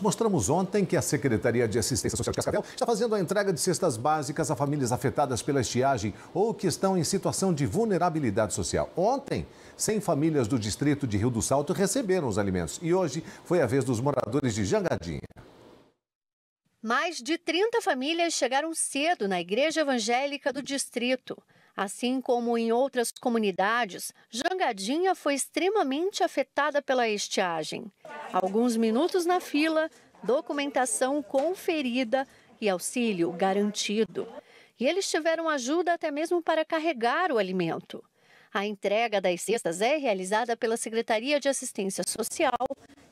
Mostramos ontem que a Secretaria de Assistência Social de Cascavel está fazendo a entrega de cestas básicas a famílias afetadas pela estiagem ou que estão em situação de vulnerabilidade social. Ontem, 100 famílias do distrito de Rio do Salto receberam os alimentos e hoje foi a vez dos moradores de Jangadinha. Mais de 30 famílias chegaram cedo na Igreja Evangélica do Distrito. Assim como em outras comunidades, Jangadinha foi extremamente afetada pela estiagem. Alguns minutos na fila, documentação conferida e auxílio garantido. E eles tiveram ajuda até mesmo para carregar o alimento. A entrega das cestas é realizada pela Secretaria de Assistência Social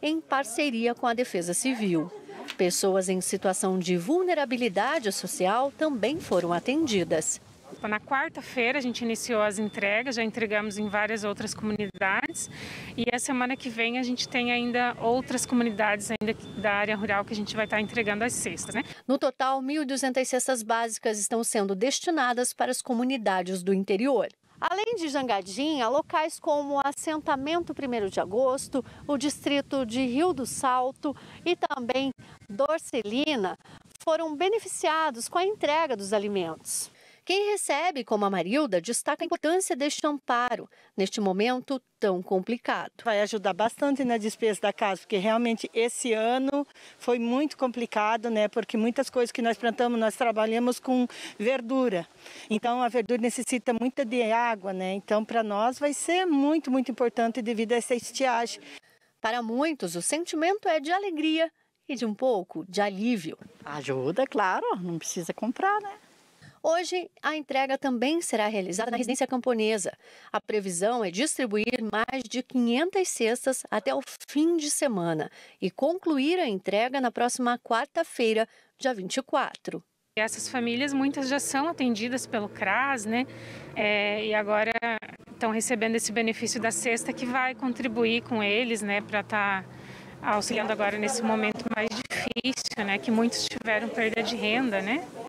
em parceria com a Defesa Civil. Pessoas em situação de vulnerabilidade social também foram atendidas. Então, na quarta-feira a gente iniciou as entregas, já entregamos em várias outras comunidades e a semana que vem a gente tem ainda outras comunidades ainda da área rural que a gente vai estar entregando as cestas. Né? No total, 1.200 cestas básicas estão sendo destinadas para as comunidades do interior. Além de Jangadinha, locais como o assentamento 1 de agosto, o distrito de Rio do Salto e também Dorcelina foram beneficiados com a entrega dos alimentos. Quem recebe, como a Marilda, destaca a importância deste amparo neste momento tão complicado. Vai ajudar bastante na despesa da casa, porque realmente esse ano foi muito complicado, né? Porque muitas coisas que nós plantamos, nós trabalhamos com verdura. Então a verdura necessita muita de água, né? Então para nós vai ser muito, muito importante devido a essa estiagem. Para muitos, o sentimento é de alegria e de um pouco de alívio. Ajuda, claro, não precisa comprar, né? Hoje, a entrega também será realizada na residência camponesa. A previsão é distribuir mais de 500 cestas até o fim de semana e concluir a entrega na próxima quarta-feira, dia 24. Essas famílias, muitas já são atendidas pelo CRAS, né? É, e agora estão recebendo esse benefício da cesta que vai contribuir com eles, né, para estar tá auxiliando agora nesse momento mais difícil, né, que muitos tiveram perda de renda, né?